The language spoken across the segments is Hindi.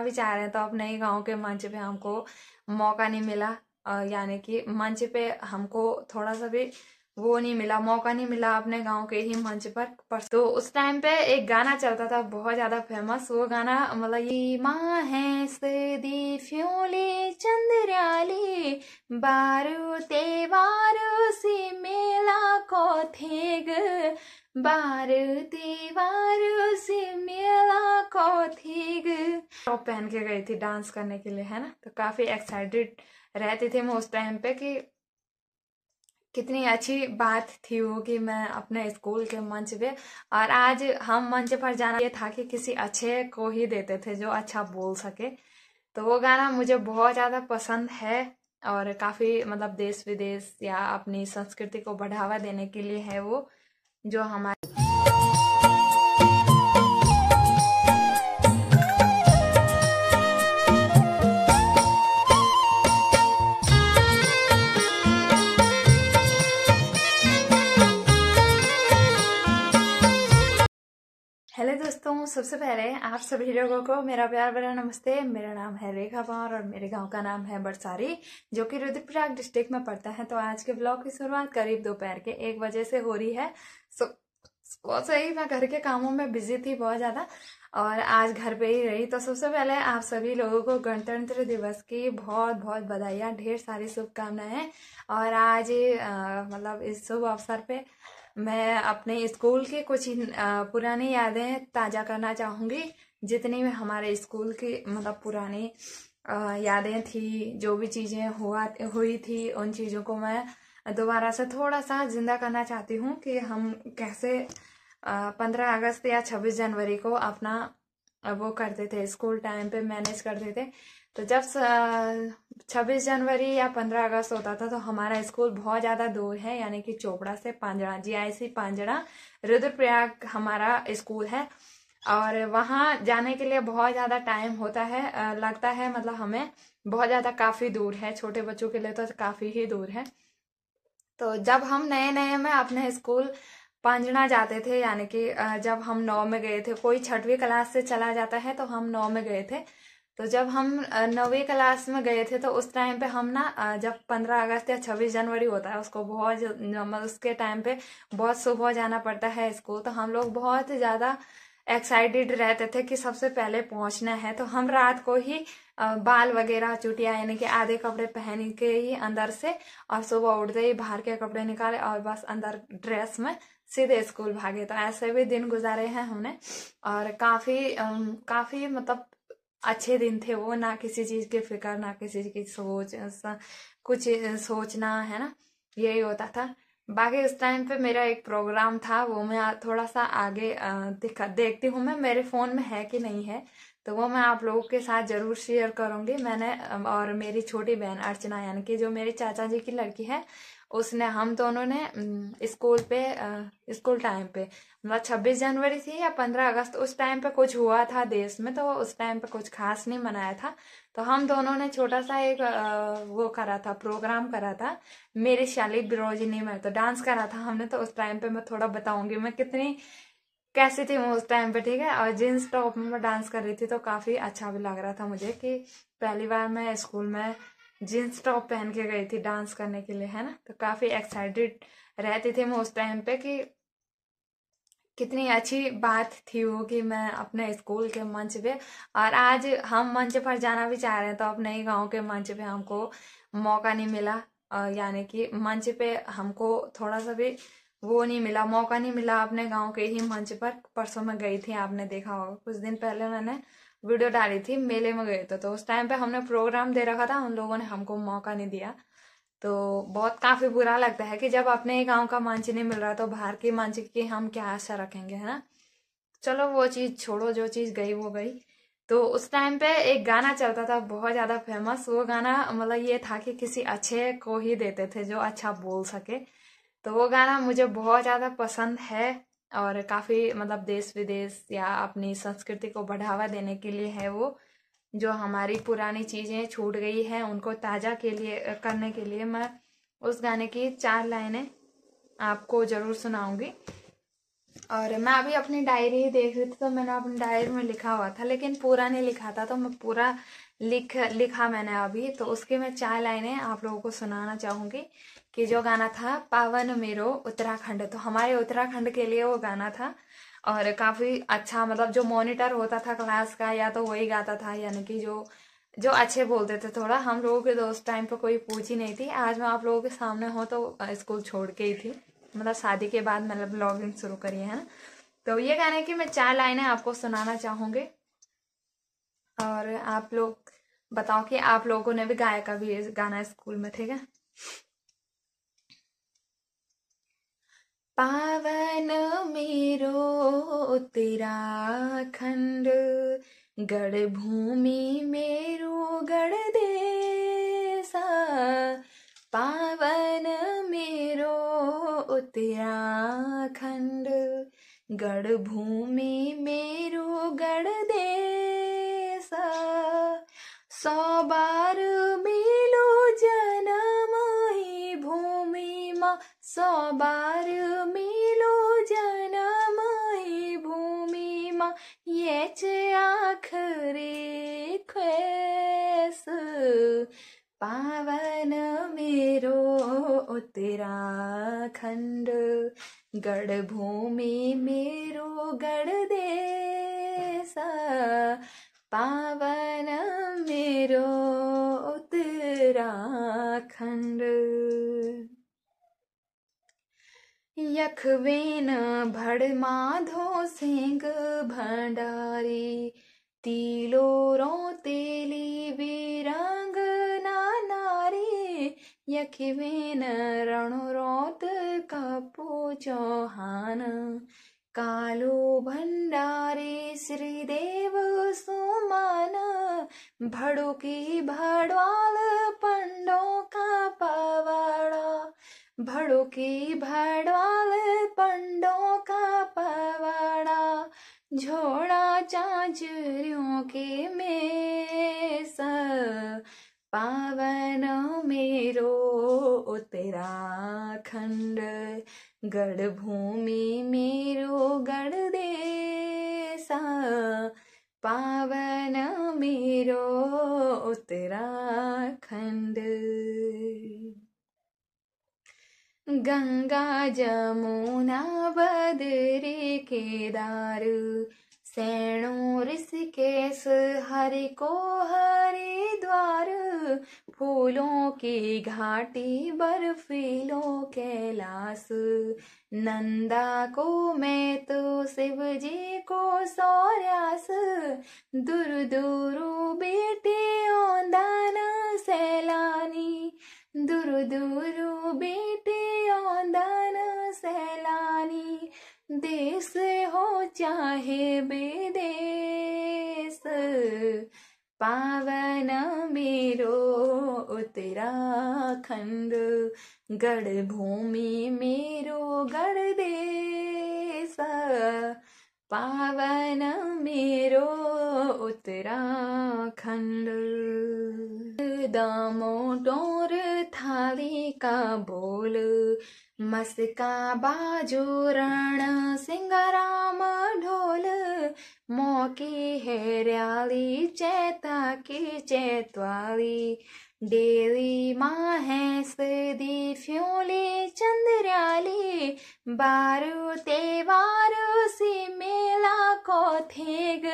भी चाह रहे हैं तो अब नए गांव के मंच पे हमको मौका नहीं मिला यानी कि मंच पे हमको थोड़ा सा भी वो नहीं मिला मौका नहीं मिला अपने गांव के ही मंच पर, पर तो उस टाइम पे एक गाना चलता था बहुत ज्यादा फेमस वो गाना मतलब ये माँ है सदी फ्योले चंद्राली बारू ते बारू सी मेला को थे बारू ते बारू सी मेला को थे टॉप पहन के गई थी डांस करने के लिए है ना तो काफ़ी एक्साइटेड रहती थी मैं उस टाइम पे कि कितनी अच्छी बात थी वो कि मैं अपने स्कूल के मंच पे और आज हम मंच पर जाना ये था कि किसी अच्छे को ही देते थे जो अच्छा बोल सके तो वो गाना मुझे बहुत ज़्यादा पसंद है और काफ़ी मतलब देश विदेश या अपनी संस्कृति को बढ़ावा देने के लिए है वो जो हमारे सबसे पहले आप सभी लोगों को मेरा प्यार बड़ा नमस्ते मेरा नाम है रेखा पवार और मेरे गांव का नाम है बरसारी जो कि रुद्रप्रयाग डिस्ट्रिक्ट में पड़ता है तो आज के ब्लॉग की शुरुआत करीब दोपहर के एक बजे से हो रही है सो बहुत सही मैं घर के कामों में बिजी थी बहुत ज़्यादा और आज घर पे ही रही तो सबसे पहले आप सभी लोगों को गणतंत्र दिवस की बहुत बहुत बधाइयाँ ढेर सारी शुभकामनाएं और आज मतलब इस शुभ अवसर पे मैं अपने स्कूल के कुछ पुराने यादें ताज़ा करना चाहूँगी जितनी भी हमारे स्कूल की मतलब पुरानी यादें थी जो भी चीज़ें हुआ हुई थी उन चीज़ों को मैं दोबारा से थोड़ा सा जिंदा करना चाहती हूँ कि हम कैसे पंद्रह अगस्त या छब्बीस जनवरी को अपना वो करते थे स्कूल टाइम पे मैनेज करते थे तो जब छब्बीस जनवरी या पंद्रह अगस्त होता था तो हमारा स्कूल बहुत ज़्यादा दूर है यानी कि चोपड़ा से पांजड़ा जी आई सी पांजड़ा रुद्रप्रयाग हमारा स्कूल है और वहाँ जाने के लिए बहुत ज़्यादा टाइम होता है लगता है मतलब हमें बहुत ज़्यादा काफ़ी दूर है छोटे बच्चों के लिए तो काफ़ी ही दूर है तो जब हम नए नए में अपने स्कूल पांजना जाते थे यानी कि जब हम नौ में गए थे कोई छठवीं क्लास से चला जाता है तो हम नौ में गए थे तो जब हम नौवीं क्लास में गए थे तो उस टाइम पे हम ना जब पंद्रह अगस्त या छब्बीस जनवरी होता है उसको बहुत उसके टाइम पे बहुत सुबह जाना पड़ता है स्कूल तो हम लोग बहुत ज़्यादा एक्साइटेड रहते थे कि सबसे पहले पहुंचना है तो हम रात को ही बाल वगैरह चुटिया यानी कि आधे कपड़े पहन के ही अंदर से और सुबह उठते ही बाहर के कपड़े निकाले और बस अंदर ड्रेस में सीधे स्कूल भागे तो ऐसे भी दिन गुजारे हैं हमने और काफ़ी काफ़ी मतलब अच्छे दिन थे वो ना किसी चीज़ की फिक्र ना किसी की सोच कुछ सोचना है ना यही होता था बाकी उस टाइम पे मेरा एक प्रोग्राम था वो मैं थोड़ा सा आगे दिखा देखती हूँ मैं मेरे फ़ोन में है कि नहीं है तो वो मैं आप लोगों के साथ ज़रूर शेयर करूंगी मैंने और मेरी छोटी बहन अर्चना यानी कि जो मेरे चाचा जी की लड़की है उसने हम दोनों ने स्कूल पे स्कूल टाइम पे मतलब छब्बीस जनवरी थी या पंद्रह अगस्त उस टाइम पे कुछ हुआ था देश में तो उस टाइम पे कुछ खास नहीं मनाया था तो हम दोनों ने छोटा सा एक वो करा था प्रोग्राम करा था मेरी मेरे बिरोजी नहीं मैं तो डांस करा था हमने तो उस टाइम पे मैं थोड़ा बताऊंगी मैं कितनी कैसी थी मैं उस टाइम पे ठीक है और जीन्स टॉप में मैं डांस कर रही थी तो काफ़ी अच्छा भी लग रहा था मुझे कि पहली बार मैं स्कूल में जीन्स टॉप पहन के गई थी डांस करने के लिए है ना तो काफ़ी एक्साइटेड रहते थे मैं उस टाइम पे कि कितनी अच्छी बात थी वो कि मैं अपने स्कूल के मंच पे और आज हम मंच पर जाना भी चाह रहे हैं तो अपने ही गाँव के मंच पे हमको मौका नहीं मिला यानी कि मंच पे हमको थोड़ा सा भी वो नहीं मिला मौका नहीं मिला अपने गांव के ही मंच पर परसों में गई थी आपने देखा होगा कुछ दिन पहले मैंने वीडियो डाली थी मेले में गए थे तो उस टाइम पे हमने प्रोग्राम दे रखा था उन लोगों ने हमको मौका नहीं दिया तो बहुत काफ़ी बुरा लगता है कि जब अपने ही गांव का मांझी नहीं मिल रहा तो बाहर के मांझी की हम क्या आशा रखेंगे है ना चलो वो चीज़ छोड़ो जो चीज़ गई वो गई तो उस टाइम पे एक गाना चलता था बहुत ज़्यादा फेमस वो गाना मतलब ये था कि किसी अच्छे को ही देते थे जो अच्छा बोल सके तो वो गाना मुझे बहुत ज़्यादा पसंद है और काफ़ी मतलब देश विदेश या अपनी संस्कृति को बढ़ावा देने के लिए है वो जो हमारी पुरानी चीज़ें छूट गई हैं उनको ताज़ा के लिए करने के लिए मैं उस गाने की चार लाइनें आपको ज़रूर सुनाऊंगी और मैं अभी अपनी डायरी देख रही थी तो मैंने अपनी डायरी में लिखा हुआ था लेकिन पूरा नहीं लिखा था तो मैं पूरा लिख लिखा मैंने अभी तो उसके मैं चार लाइनें आप लोगों को सुनाना चाहूँगी कि जो गाना था पावन मेरो उत्तराखंड तो हमारे उत्तराखंड के लिए वो गाना था और काफ़ी अच्छा मतलब जो मॉनिटर होता था क्लास का या तो वही गाता था यानी कि जो जो अच्छे बोलते थे थोड़ा हम लोगों के दोस्त टाइम पर कोई पूछ ही नहीं थी आज मैं आप लोगों के सामने हो तो स्कूल छोड़ के ही थी मतलब शादी के बाद मतलब ब्लॉगिंग शुरू करी है ना तो ये गाने की मैं चार लाइनें आपको सुनाना चाहूँगी और आप लोग बताओ कि आप लोगों ने भी गाया का भी गाना है स्कूल में ठीक है पावन मेरो खंड गढ़ भूमि मेरो गढ़ देसा पावन मेरो खंड गढ़ भूमि मेरो गढ़ देसा सौ बार मिलो जन्म ही भूमि माँ सौ बार मिलो जन्म ही भूमि माँ ये चे खेस ख्वेस पावन मेरो उत्तराखंड गढ़ भूमि मेरो गढ़ देसा पावन मेरो उत्तराखण्ड यखवेन माधो सिंह भण्डारी तिलोरो तेली वीराङ्गना नारी यखवेन रणरोत कपु चौहान कालो भंडारे श्रीदेव सुमन भड़ो की भड़वाल पंडो का पवाड़ा भड़ो की भड़वाल पंडो का पवाड़ा झोड़ा चाचरियों के में पावन मेरो उत्तराखंड गढ़ भूमि मेरो गढ़ देसा पावन मेरो उत्तराखंड गंगा जमुना बदरी केदार सैणो ऋषिकेश हरि को हर फूलों की घाटी बर्फीलों कैलाश नंदा को मैं तो शिव जी को सौरास दूर दूर बेटे औंदान सैलानी दूर दूर बेटे औंदान सैलानी देश हो चाहे बेदेश पावन मेरो उत्तराखंड गढ़ भूमि मेरो गढ़ देश पावन मेरो उत्तराखंड दामो डोर थाली का बोल मस्का बाजू रण राम ढोल मोकी हेरियाली चेता की चैतवाली माँ है सदी फ्योली चंद्रियाली बारू तेवारू सी मेला को थेग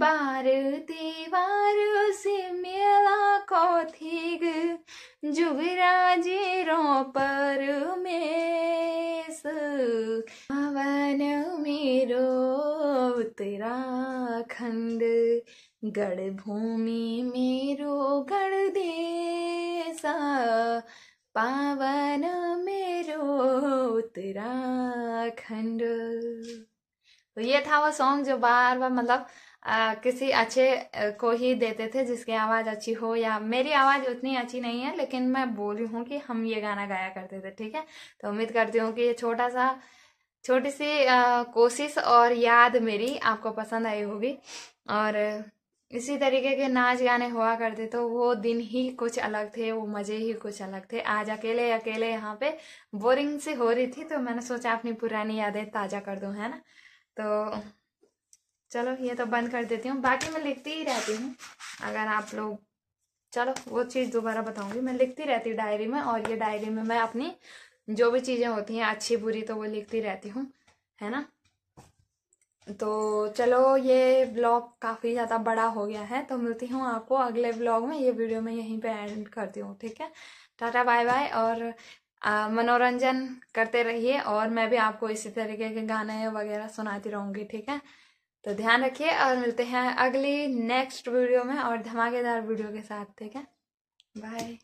बार दीवार से मेला कौथिग रो पर मेस पवन मेरो उत्तराखंड गढ़ भूमि मेरो गढ़ देसा पावन मेरो उत्तराखंड तो ये था वो सॉन्ग जो बार बार मतलब आ, किसी अच्छे को ही देते थे जिसकी आवाज़ अच्छी हो या मेरी आवाज़ उतनी अच्छी नहीं है लेकिन मैं बोल रही हूँ कि हम ये गाना गाया करते थे ठीक है तो उम्मीद करती हूँ कि ये छोटा सा छोटी सी आ, कोशिश और याद मेरी आपको पसंद आई होगी और इसी तरीके के नाच गाने हुआ करते तो वो दिन ही कुछ अलग थे वो मज़े ही कुछ अलग थे आज अकेले अकेले यहाँ पे बोरिंग सी हो रही थी तो मैंने सोचा अपनी पुरानी यादें ताज़ा कर दूँ है ना तो चलो ये तो बंद कर देती हूँ बाकी मैं लिखती ही रहती हूँ अगर आप लोग चलो वो चीज़ दोबारा बताऊंगी मैं लिखती रहती हूँ डायरी में और ये डायरी में मैं अपनी जो भी चीज़ें होती हैं अच्छी बुरी तो वो लिखती रहती हूँ है ना तो चलो ये ब्लॉग काफ़ी ज़्यादा बड़ा हो गया है तो मिलती हूँ आपको अगले ब्लॉग में ये वीडियो मैं यहीं पे एंड करती हूँ ठीक है टाटा बाय बाय और मनोरंजन करते रहिए और मैं भी आपको इसी तरीके के गाने वगैरह सुनाती रहूँगी ठीक है तो ध्यान रखिए और मिलते हैं अगली नेक्स्ट वीडियो में और धमाकेदार वीडियो के साथ ठीक है बाय